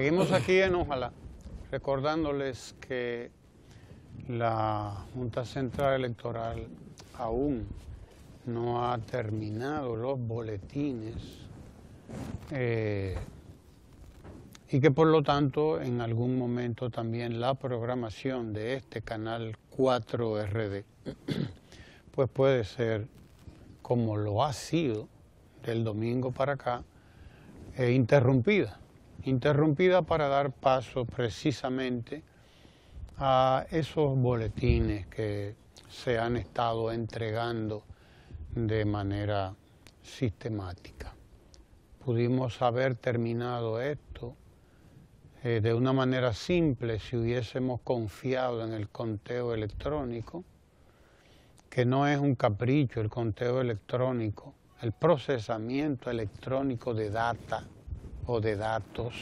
Seguimos aquí en Ojalá, recordándoles que la Junta Central Electoral aún no ha terminado los boletines eh, y que por lo tanto en algún momento también la programación de este canal 4RD pues puede ser como lo ha sido del domingo para acá eh, interrumpida interrumpida para dar paso precisamente a esos boletines que se han estado entregando de manera sistemática. Pudimos haber terminado esto eh, de una manera simple si hubiésemos confiado en el conteo electrónico, que no es un capricho el conteo electrónico, el procesamiento electrónico de data de datos.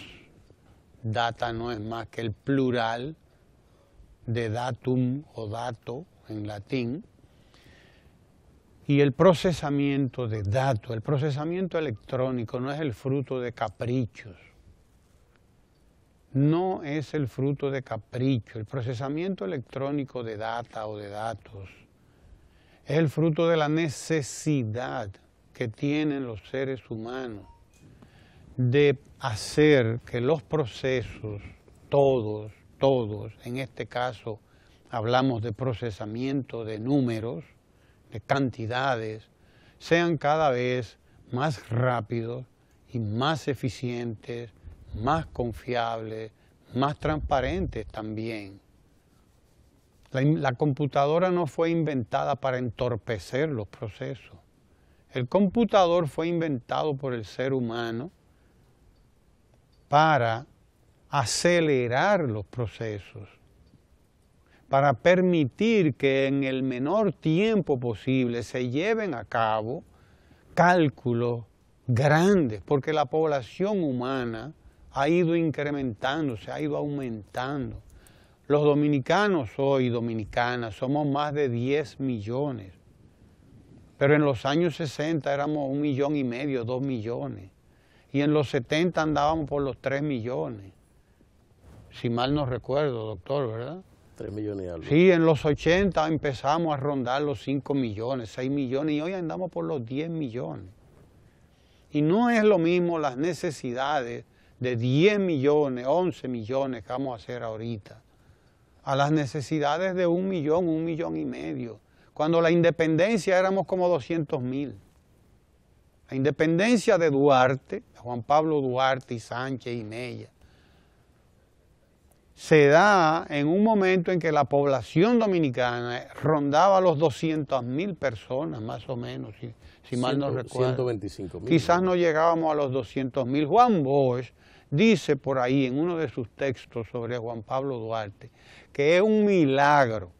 Data no es más que el plural de datum o dato en latín. Y el procesamiento de datos, el procesamiento electrónico no es el fruto de caprichos. No es el fruto de capricho. El procesamiento electrónico de data o de datos es el fruto de la necesidad que tienen los seres humanos de hacer que los procesos, todos, todos, en este caso hablamos de procesamiento de números, de cantidades, sean cada vez más rápidos y más eficientes, más confiables, más transparentes también. La, computadora no fue inventada para entorpecer los procesos. El computador fue inventado por el ser humano para acelerar los procesos, para permitir que en el menor tiempo posible se lleven a cabo cálculos grandes, porque la población humana ha ido incrementando, se ha ido aumentando. Los dominicanos hoy, dominicanas, somos más de 10 millones, pero en los años 60 éramos un millón y medio, dos millones. Y en los 70 andábamos por los 3 millones, si mal no recuerdo, doctor, ¿verdad? 3 millones y algo. Sí, en los 80 empezamos a rondar los 5 millones, 6 millones y hoy andamos por los 10 millones. Y no es lo mismo las necesidades de 10 millones, 11 millones que vamos a hacer ahorita, a las necesidades de un millón, un millón y medio. Cuando la independencia éramos como 200 mil. La independencia de Duarte, Juan Pablo Duarte y Sánchez y Mella, se da en un momento en que la población dominicana rondaba los 200 mil personas, más o menos, si, mal no recuerdo. 125 Quizás no llegábamos a los 200 mil. Juan Bosch dice por ahí en uno de sus textos sobre Juan Pablo Duarte que es un milagro,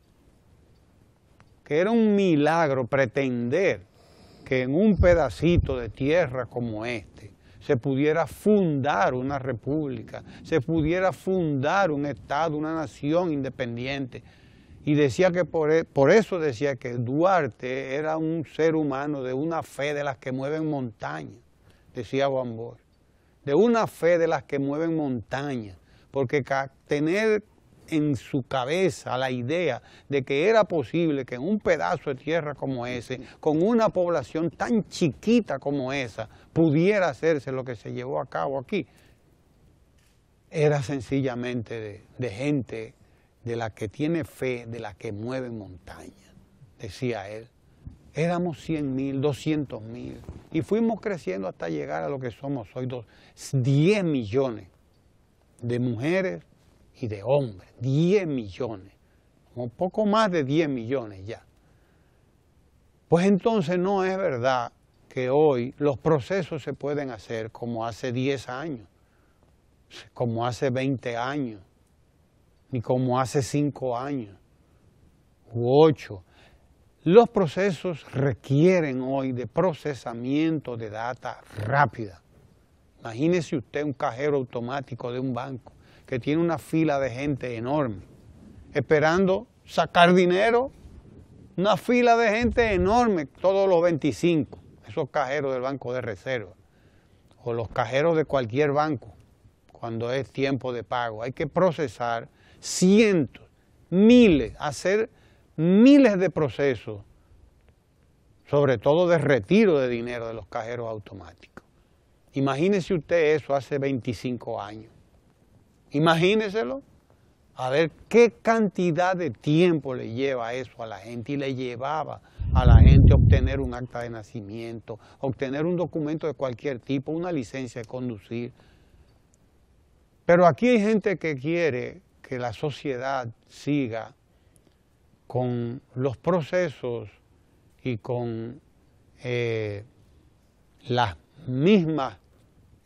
que era un milagro pretender que en un pedacito de tierra como este se pudiera fundar una república, se pudiera fundar un Estado, una nación independiente. Y decía que por, e, eso decía que Duarte era un ser humano de una fe de las que mueven montañas, decía Juan de una fe de las que mueven montañas, porque tener en su cabeza la idea de que era posible que en un pedazo de tierra como ese, con una población tan chiquita como esa, pudiera hacerse lo que se llevó a cabo aquí, era sencillamente de, gente de la que tiene fe, de la que mueve montaña, decía él. Éramos 100 mil, 200 mil, y fuimos creciendo hasta llegar a lo que somos hoy, 10 millones de mujeres, y de hombres, 10 millones, un poco más de 10 millones ya. Pues entonces no es verdad que hoy los procesos se pueden hacer como hace 10 años, como hace 20 años, ni como hace 5 años u 8. Los procesos requieren hoy de procesamiento de data rápida. Imagínese usted un cajero automático de un banco que tiene una fila de gente enorme, esperando sacar dinero, una fila de gente enorme, todos los 25, esos cajeros del Banco de Reserva, o los cajeros de cualquier banco, cuando es tiempo de pago. Hay que procesar cientos, miles, hacer miles de procesos, sobre todo de retiro de dinero de los cajeros automáticos. Imagínese usted eso hace 25 años. Imagínenselo. A ver qué cantidad de tiempo le lleva eso a la gente y le llevaba a la gente obtener un acta de nacimiento, obtener un documento de cualquier tipo, una licencia de conducir. Pero aquí hay gente que quiere que la sociedad siga con los procesos y con eh, las mismas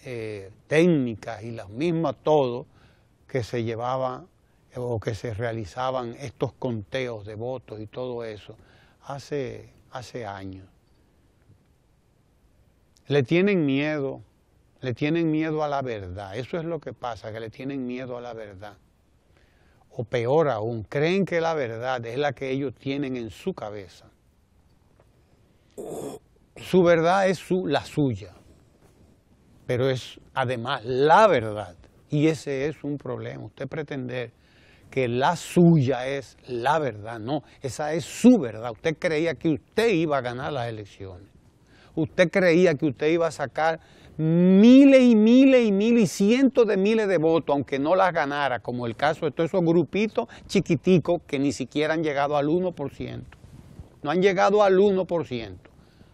eh, técnicas y las mismas todo que se llevaba o que se realizaban estos conteos de votos y todo eso hace, hace años. Le tienen miedo, le tienen miedo a la verdad. Eso es lo que pasa, que le tienen miedo a la verdad. O peor aún, creen que la verdad es la que ellos tienen en su cabeza. Su verdad es la suya, pero es además la verdad. Y ese es un problema. Usted pretender que la suya es la verdad. No, esa es su verdad. Usted creía que usted iba a ganar las elecciones. Usted creía que usted iba a sacar miles y miles y miles y cientos de miles de votos, aunque no las ganara, como el caso de todos esos grupitos chiquiticos que ni siquiera han llegado al 1%. No han llegado al 1%,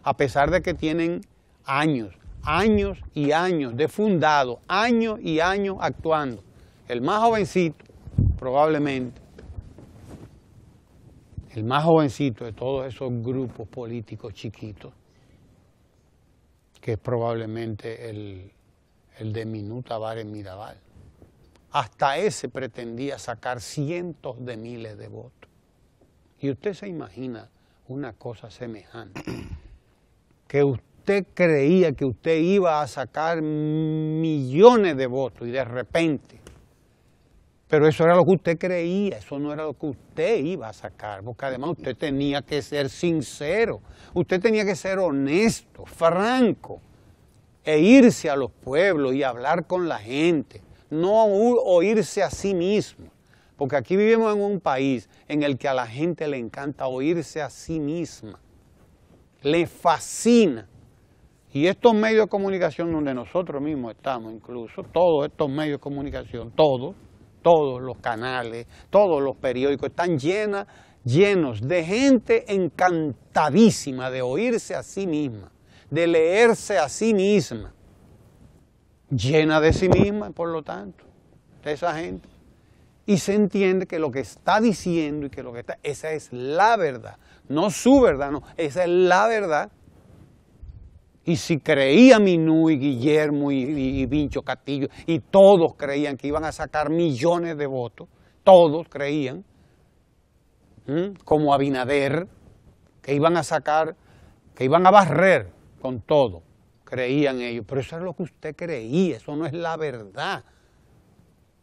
a pesar de que tienen años años y años de fundado, años y años actuando. El más jovencito, probablemente, el más jovencito de todos esos grupos políticos chiquitos, que es probablemente el, el de Minuta en Mirabal. Hasta ese pretendía sacar cientos de miles de votos. Y usted se imagina una cosa semejante, que usted creía que usted iba a sacar millones de votos y de repente, pero eso era lo que usted creía, eso no era lo que usted iba a sacar, porque además usted tenía que ser sincero, usted tenía que ser honesto, franco, e irse a los pueblos y hablar con la gente, no oírse a sí mismo, porque aquí vivimos en un país en el que a la gente le encanta oírse a sí misma le fascina y estos medios de comunicación donde nosotros mismos estamos incluso, todos estos medios de comunicación, todos, todos los canales, todos los periódicos están llenos de gente encantadísima de oírse a sí misma, de leerse a sí misma, llena de sí misma, por lo tanto, de esa gente. Y se entiende que lo que está diciendo y que lo que está, esa es la verdad, no su verdad, no, esa es la verdad y si creía Minú y Guillermo y, Vincho Castillo, y todos creían que iban a sacar millones de votos, todos creían, como Abinader, que iban a sacar, que iban a barrer con todo, creían ellos. Pero eso es lo que usted creía, eso no es la verdad.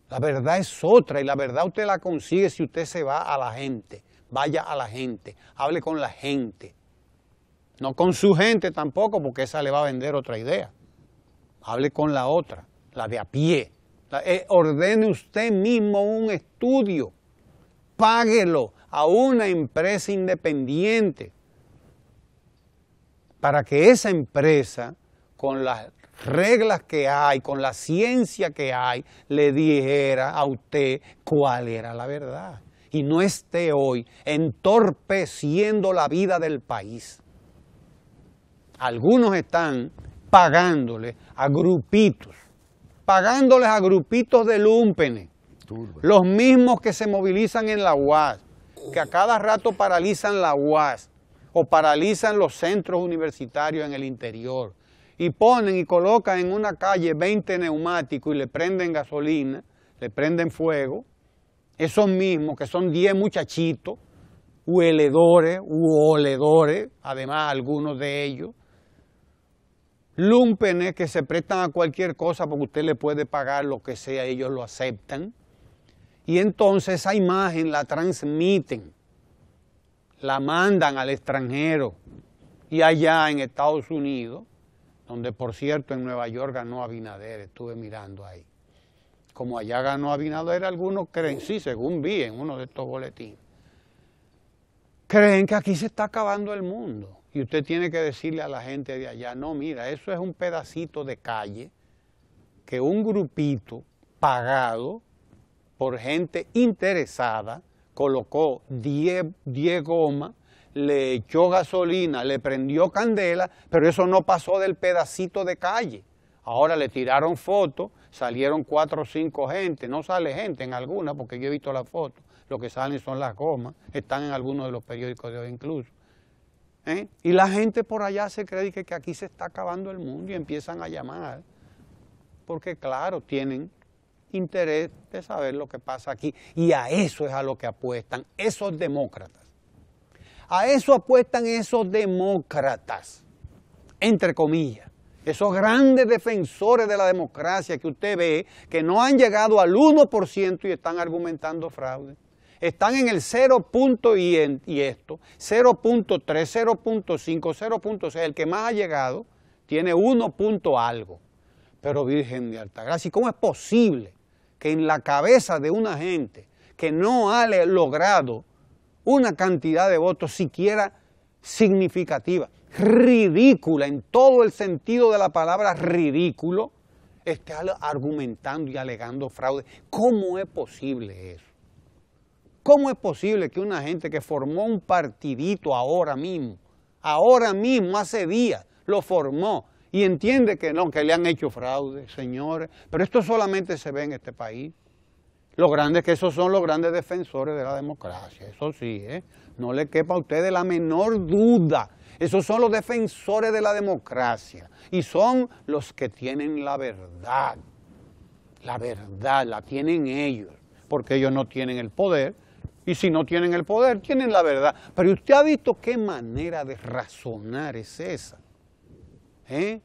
La verdad es otra y la verdad usted la consigue si usted se va a la gente, vaya a la gente, hable con la gente. No con su gente tampoco, porque esa le va a vender otra idea. Hable con la otra, la de a pie. Eh, ordene usted mismo un estudio. Páguelo a una empresa independiente para que esa empresa, con las reglas que hay, con la ciencia que hay, le dijera a usted cuál era la verdad y no esté hoy entorpeciendo la vida del país algunos están pagándoles a grupitos, pagándoles a grupitos de lumpenes, los mismos que se movilizan en la UAS, que a cada rato paralizan la UAS o paralizan los centros universitarios en el interior y ponen y colocan en una calle 20 neumáticos y le prenden gasolina, le prenden fuego, esos mismos que son 10 muchachitos, hueledores u oledores, además algunos de ellos, lumpenes que se prestan a cualquier cosa porque usted le puede pagar lo que sea, ellos lo aceptan. Y entonces esa imagen la transmiten, la mandan al extranjero. Y allá en Estados Unidos, donde por cierto en Nueva York ganó Abinader, estuve mirando ahí. Como allá ganó Abinader, algunos creen, sí, según vi en uno de estos boletines, creen que aquí se está acabando el mundo. Y usted tiene que decirle a la gente de allá, no, mira, eso es un pedacito de calle que un grupito pagado por gente interesada colocó 10 gomas, le echó gasolina, le prendió candela, pero eso no pasó del pedacito de calle. Ahora le tiraron fotos, salieron cuatro o cinco gente, no sale gente en alguna porque yo he visto la foto, lo que salen son las gomas, están en algunos de los periódicos de hoy incluso. ¿eh? Y la gente por allá se cree que, que aquí se está acabando el mundo y empiezan a llamar, porque claro, tienen interés de saber lo que pasa aquí. Y a eso es a lo que apuestan esos demócratas. A eso apuestan esos demócratas, entre comillas. Esos grandes defensores de la democracia que usted ve, que no han llegado al 1% y están argumentando fraude están en el 0. y, esto, 0.3, 0.5, 0.6, el que más ha llegado tiene 1. algo. Pero Virgen de Altagracia, ¿y cómo es posible que en la cabeza de una gente que no ha logrado una cantidad de votos siquiera significativa, ridícula en todo el sentido de la palabra ridículo, esté argumentando y alegando fraude. ¿Cómo es posible eso? ¿Cómo es posible que una gente que formó un partidito ahora mismo, ahora mismo, hace días, lo formó y entiende que no, que le han hecho fraude, señores? Pero esto solamente se ve en este país. grande grandes, que esos son los grandes defensores de la democracia, eso sí, ¿eh? no le quepa a ustedes la menor duda. Esos son los defensores de la democracia y son los que tienen la verdad. La verdad la tienen ellos, porque ellos no tienen el poder, y si no tienen el poder, tienen la verdad. Pero usted ha visto qué manera de razonar es esa. ¿Eh?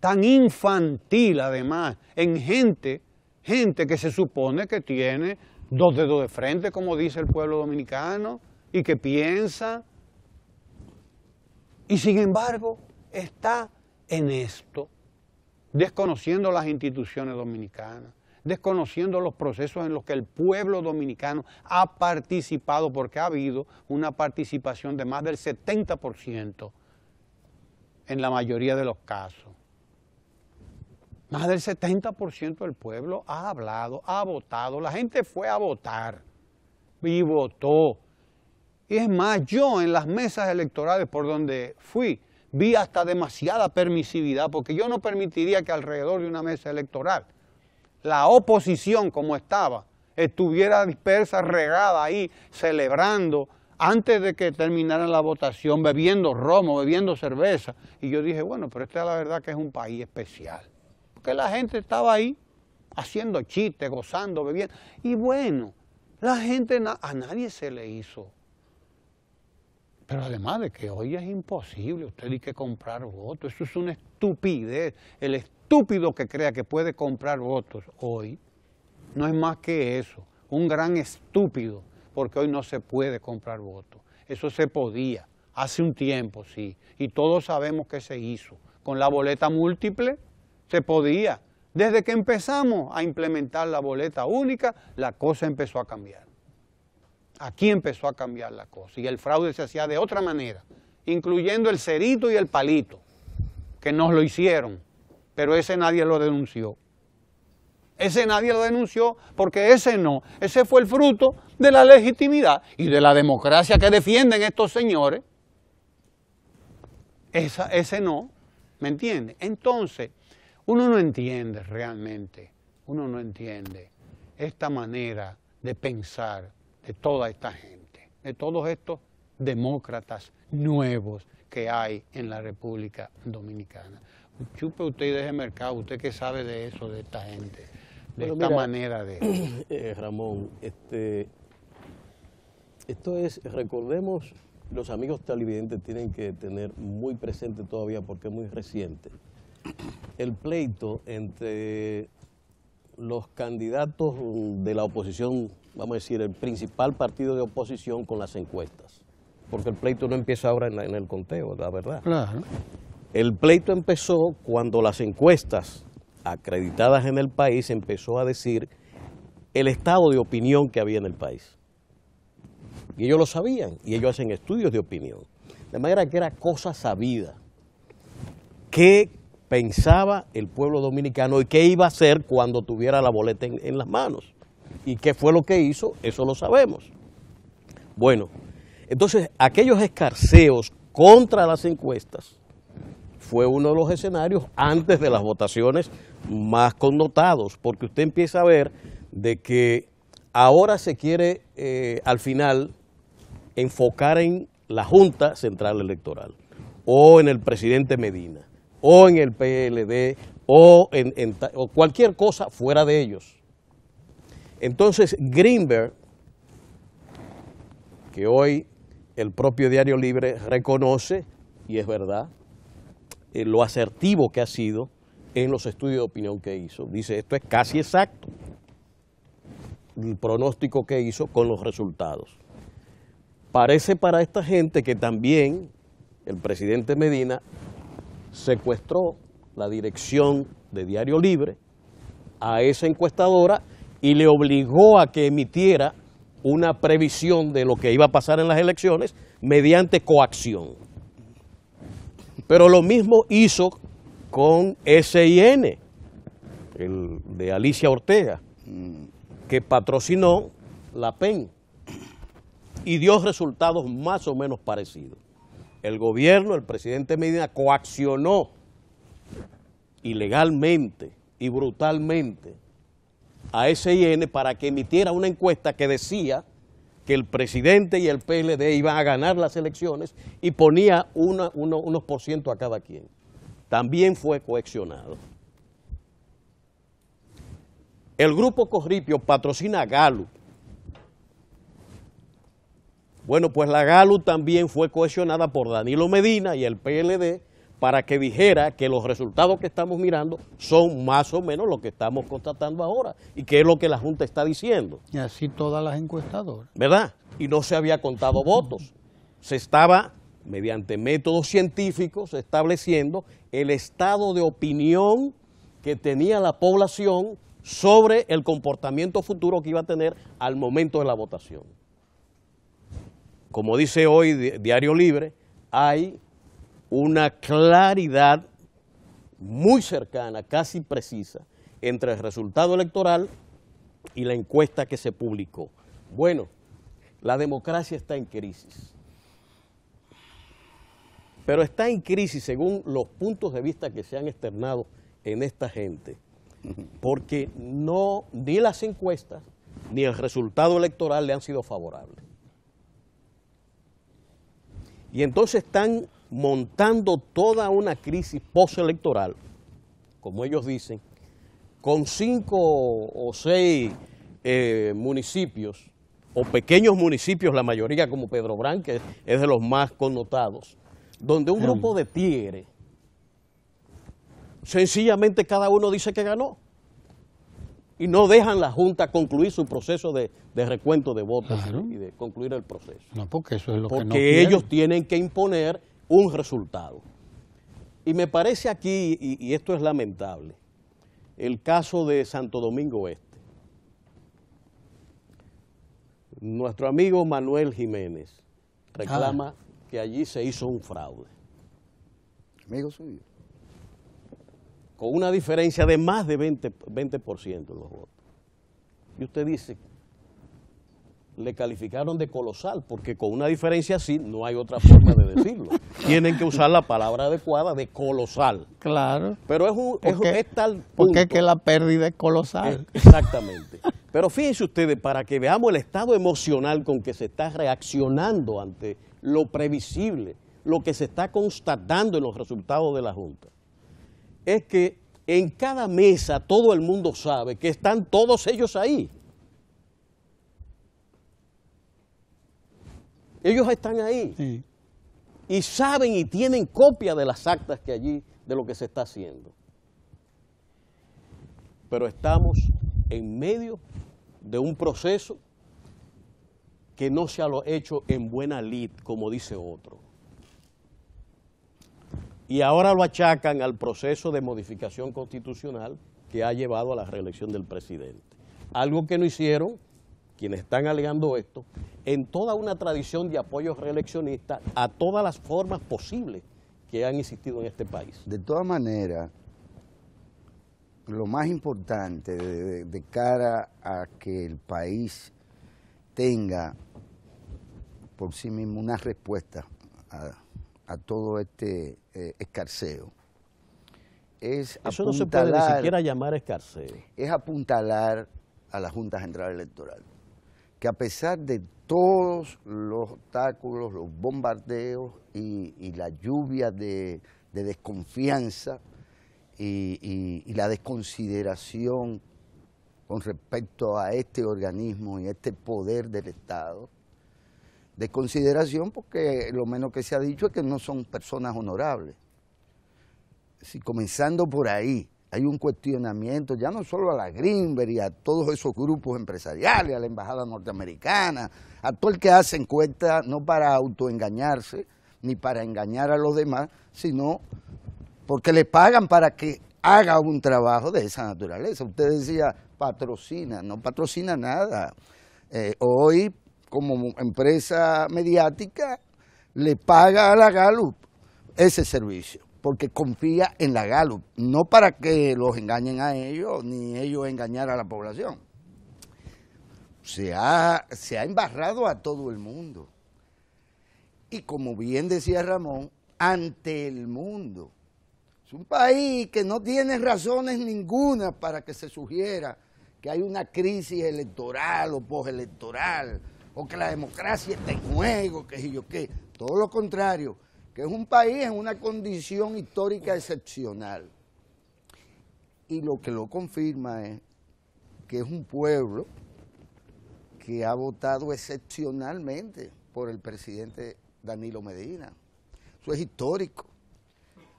Tan infantil además, en gente, gente que se supone que tiene dos dedos de frente, como dice el pueblo dominicano, y que piensa. Y sin embargo, está en esto, desconociendo las instituciones dominicanas desconociendo los procesos en los que el pueblo dominicano ha participado, porque ha habido una participación de más del 70% en la mayoría de los casos. Más del 70% del pueblo ha hablado, ha votado, la gente fue a votar y votó. Y es más, yo en las mesas electorales por donde fui, vi hasta demasiada permisividad, porque yo no permitiría que alrededor de una mesa electoral la oposición como estaba, estuviera dispersa, regada ahí, celebrando, antes de que terminara la votación, bebiendo romo, bebiendo cerveza. Y yo dije, bueno, pero esta es la verdad que es un país especial. Porque la gente estaba ahí haciendo chistes, gozando, bebiendo. Y bueno, la gente, a nadie se le hizo. Pero además de que hoy es imposible usted hay que comprar votos, eso es una estupidez. El estúpido que crea que puede comprar votos hoy no es más que eso, un gran estúpido, porque hoy no se puede comprar votos. Eso se podía, hace un tiempo, sí, y todos sabemos que se hizo. Con la boleta múltiple se podía. Desde que empezamos a implementar la boleta única, la cosa empezó a cambiar. Aquí empezó a cambiar la cosa y el fraude se hacía de otra manera, incluyendo el cerito y el palito, que nos lo hicieron pero ese nadie lo denunció. Ese nadie lo denunció porque ese no, ese fue el fruto de la legitimidad y de la democracia que defienden estos señores. ese no, ¿me entiende? Entonces, uno no entiende realmente, uno no entiende esta manera de pensar de toda esta gente, de todos estos demócratas nuevos que hay en la República Dominicana. Chupe usted y deje mercado, usted que sabe de eso, de esta gente, de esta manera de... Eh, Ramón, este, esto es, recordemos, los amigos televidentes tienen que tener muy presente todavía porque es muy reciente, el pleito entre los candidatos de la oposición, vamos a decir, el principal partido de oposición con las encuestas. Porque el pleito no empieza ahora en, en el conteo, la verdad. Claro. El pleito empezó cuando las encuestas acreditadas en el país empezó a decir el estado de opinión que había en el país. Y ellos lo sabían, y ellos hacen estudios de opinión. De manera que era cosa sabida. ¿Qué pensaba el pueblo dominicano y qué iba a hacer cuando tuviera la boleta en, las manos? ¿Y qué fue lo que hizo? Eso lo sabemos. Bueno, entonces aquellos escarceos contra las encuestas fue uno de los escenarios antes de las votaciones más connotados, porque usted empieza a ver de que ahora se quiere eh, al final enfocar en la Junta Central Electoral, o en el presidente Medina, o en el PLD, o en, o cualquier cosa fuera de ellos. Entonces, Greenberg, que hoy el propio Diario Libre reconoce, y es verdad, eh, lo asertivo que ha sido en los estudios de opinión que hizo. Dice, esto es casi exacto el pronóstico que hizo con los resultados. Parece para esta gente que también el presidente Medina secuestró la dirección de Diario Libre a esa encuestadora y le obligó a que emitiera una previsión de lo que iba a pasar en las elecciones mediante coacción. Pero lo mismo hizo con SIN, el de Alicia Ortega, mm. que patrocinó la PEN y dio resultados más o menos parecidos. El gobierno, el presidente Medina, coaccionó ilegalmente y brutalmente a SIN para que emitiera una encuesta que decía que el presidente y el PLD iban a ganar las elecciones y ponía unos por ciento a cada quien. También fue coaccionado. El grupo Corripio patrocina a Bueno, pues la Galu también fue coaccionada por Danilo Medina y el PLD para que dijera que los resultados que estamos mirando son más o menos lo que estamos constatando ahora y que es lo que la Junta está diciendo. Y así todas las encuestadoras. ¿Verdad? Y no se había contado votos. Se estaba, mediante métodos científicos, estableciendo el estado de opinión que tenía la población sobre el comportamiento futuro que iba a tener al momento de la votación. Como dice hoy Diario Libre, hay una claridad muy cercana, casi precisa, entre el resultado electoral y la encuesta que se publicó. Bueno, la democracia está en crisis. Pero está en crisis según los puntos de vista que se han externado en esta gente, porque no ni las encuestas ni el resultado electoral le han sido favorables. Y entonces están montando toda una crisis postelectoral, como ellos dicen, con cinco o seis eh, municipios, o pequeños municipios, la mayoría como Pedro Bran, que es de los más connotados, donde un grupo de tigres, sencillamente cada uno dice que ganó, y no dejan la Junta concluir su proceso de, recuento de votos y de concluir el proceso. No, porque eso es lo ellos tienen que imponer un resultado. Y me parece aquí, y, esto es lamentable, el caso de Santo Domingo Este. Nuestro amigo Manuel Jiménez reclama ah. que allí se hizo un fraude. Amigo suyo. Con una diferencia de más de 20%, 20 en los votos. Y usted dice, le calificaron de colosal, porque con una diferencia así no hay otra forma de decirlo. Tienen que usar la palabra adecuada de colosal. Claro. Pero es, un, es, tal Porque es que la pérdida es colosal. Eh, exactamente. Pero fíjense ustedes, para que veamos el estado emocional con que se está reaccionando ante lo previsible, lo que se está constatando en los resultados de la Junta, es que en cada mesa todo el mundo sabe que están todos ellos ahí. Ellos están ahí y saben y tienen copia de las actas que allí, de lo que se está haciendo. Pero estamos en medio de un proceso que no se ha hecho en buena lid, como dice otro. Y ahora lo achacan al proceso de modificación constitucional que ha llevado a la reelección del presidente. Algo que no hicieron quienes están alegando esto, en toda una tradición de apoyo reeleccionista a todas las formas posibles que han existido en este país. De todas maneras, lo más importante de, cara a que el país tenga por sí mismo una respuesta a, todo este eh, escarceo. Es Eso ni siquiera llamar escarceo. Es apuntalar a la Junta Central Electoral que a pesar de todos los obstáculos, los bombardeos y, la lluvia de, desconfianza y, la desconsideración con respecto a este organismo y este poder del Estado, desconsideración porque lo menos que se ha dicho es que no son personas honorables. Si comenzando por ahí, hay un cuestionamiento ya no solo a la Greenberg y a todos esos grupos empresariales, a la Embajada Norteamericana, a todo el que hace encuesta no para autoengañarse ni para engañar a los demás, sino porque le pagan para que haga un trabajo de esa naturaleza. Usted decía, patrocina, no patrocina nada. Eh, hoy, como empresa mediática, le paga a la Gallup ese servicio porque confía en la galo, no para que los engañen a ellos ni ellos engañar a la población. Se ha, se ha embarrado a todo el mundo. Y como bien decía Ramón, ante el mundo. Es un país que no tiene razones ninguna para que se sugiera que hay una crisis electoral o postelectoral, o que la democracia está en juego, que yo qué. Todo lo contrario, que es un país en una condición histórica excepcional. Y lo que lo confirma es que es un pueblo que ha votado excepcionalmente por el presidente Danilo Medina. Eso es histórico.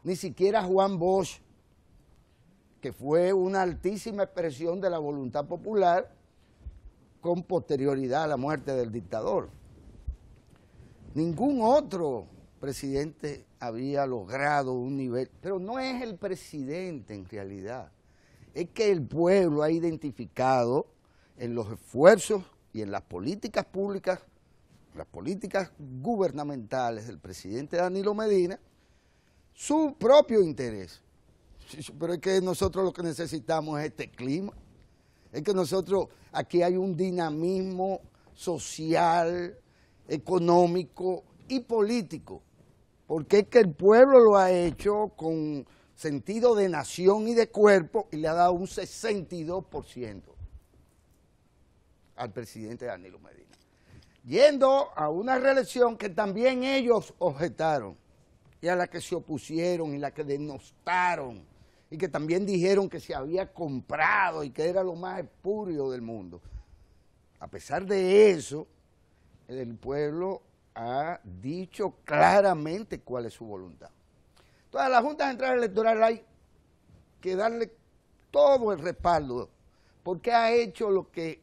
Ni siquiera Juan Bosch, que fue una altísima expresión de la voluntad popular con posterioridad a la muerte del dictador. Ningún otro presidente había logrado un nivel, pero no es el presidente en realidad, es que el pueblo ha identificado en los esfuerzos y en las políticas públicas, las políticas gubernamentales del presidente Danilo Medina, su propio interés. Pero es que nosotros lo que necesitamos es este clima, es que nosotros aquí hay un dinamismo social, económico y político porque es que el pueblo lo ha hecho con sentido de nación y de cuerpo y le ha dado un 62% al presidente Danilo Medina. Yendo a una reelección que también ellos objetaron y a la que se opusieron y la que denostaron y que también dijeron que se había comprado y que era lo más espurio del mundo. A pesar de eso, el pueblo ha dicho claramente cuál es su voluntad. Entonces, a la Junta Central Electoral hay que darle todo el respaldo, porque ha hecho lo que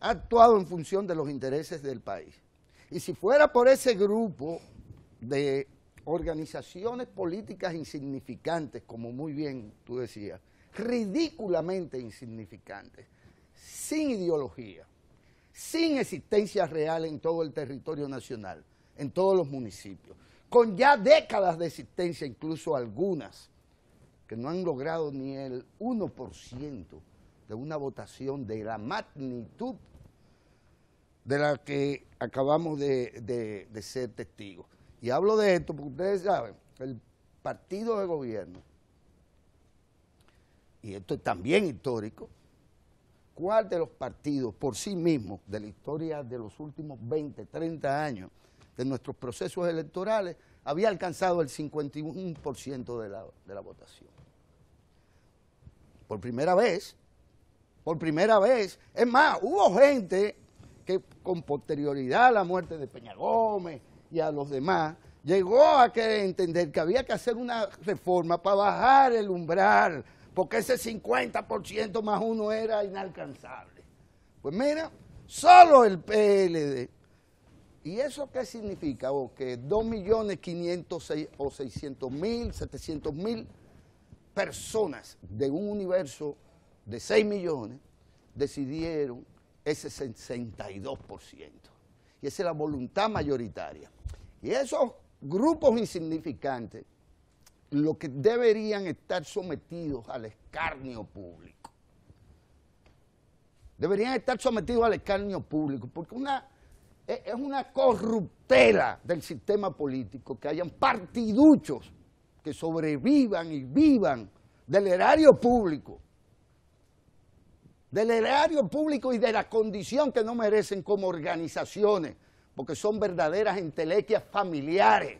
ha actuado en función de los intereses del país. Y si fuera por ese grupo de organizaciones políticas insignificantes, como muy bien tú decías, ridículamente insignificantes, sin ideología, sin existencia real en todo el territorio nacional, en todos los municipios, con ya décadas de existencia, incluso algunas, que no han logrado ni el 1% de una votación de la magnitud de la que acabamos de, de ser testigos. Y hablo de esto porque ustedes saben, el partido de gobierno, y esto es también histórico, ¿Cuál de los partidos por sí mismo, de la historia de los últimos 20, 30 años de nuestros procesos electorales había alcanzado el 51% de la, votación? Por primera vez, por primera vez, es más, hubo gente que con posterioridad a la muerte de Peña Gómez y a los demás, llegó a entender que había que hacer una reforma para bajar el umbral porque ese 50% más uno era inalcanzable. Pues mira, solo el PLD. ¿Y eso qué significa? O que 2.500.000 o 600.000, 700.000 personas de un universo de 6 millones decidieron ese 62%. Y esa es la voluntad mayoritaria. Y esos grupos insignificantes lo que deberían estar sometidos al escarnio público. Deberían estar sometidos al escarnio público, porque e, es una corruptela del sistema político que hayan partiduchos que sobrevivan y vivan del erario público, del erario público y de la condición que no merecen como organizaciones, porque son verdaderas entelequias familiares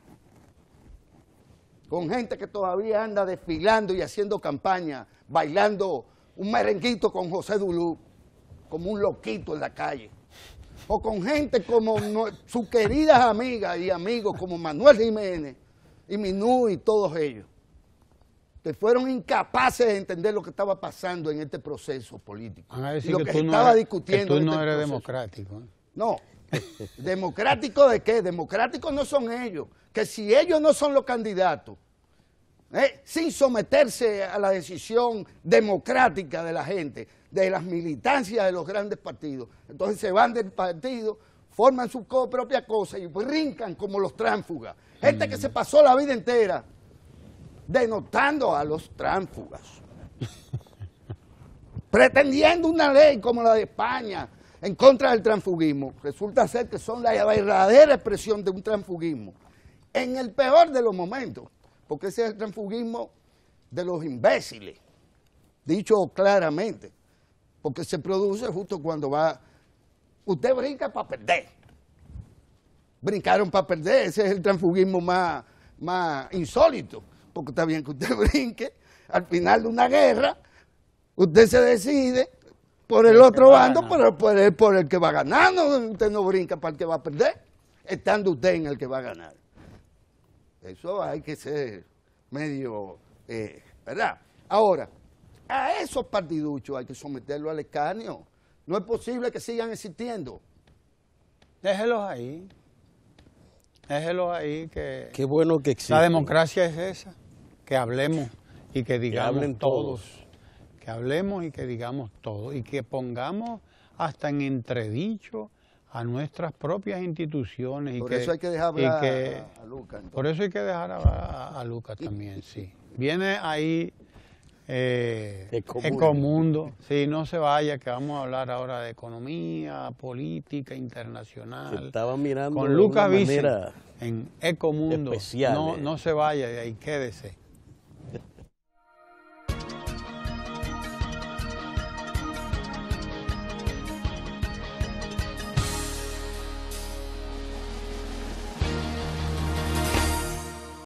con gente que todavía anda desfilando y haciendo campaña, bailando un merenguito con José Dulú, como un loquito en la calle. O con gente como sus queridas amigas y amigos como Manuel Jiménez y Minú y todos ellos, que fueron incapaces de entender lo que estaba pasando en este proceso político. y lo que, tú no estaba discutiendo. Que tú no este era democrático. ¿eh? No, ¿Democrático de qué? Democráticos no son ellos. Que si ellos no son los candidatos, eh, sin someterse a la decisión democrática de la gente, de las militancias de los grandes partidos, entonces se van del partido, forman su propia cosa y brincan como los tránsfugas. Gente que se pasó la vida entera denotando a los tránsfugas. Pretendiendo una ley como la de España, en contra del transfugismo, resulta ser que son la verdadera expresión de un transfugismo, en el peor de los momentos, porque ese es el transfugismo de los imbéciles, dicho claramente, porque se produce justo cuando va, usted brinca para perder, brincaron para perder, ese es el transfugismo más, más insólito, porque está bien que usted brinque al final de una guerra, usted se decide por el otro bando, pero por el, por el que va ganando. Usted no brinca para el que va a perder, estando usted en el que va a ganar. Eso hay que ser medio, eh, ¿verdad? Ahora, a esos partiduchos hay que someterlos al escarnio. No es posible que sigan existiendo. Déjelos ahí. Déjelos ahí que... Qué bueno que existe. La democracia es esa, que hablemos y que digan, hablen todos hablemos y que digamos todo y que pongamos hasta en entredicho a nuestras propias instituciones. Y por eso hay que dejar a, Lucas. Por eso hay que dejar a, Lucas también, sí. Viene ahí eh, Ecomundo. Ecomundo. no se vaya, que vamos a hablar ahora de economía, política internacional. mirando con Lucas de en Ecomundo. Especial, no, no eh. se vaya de ahí, quédese.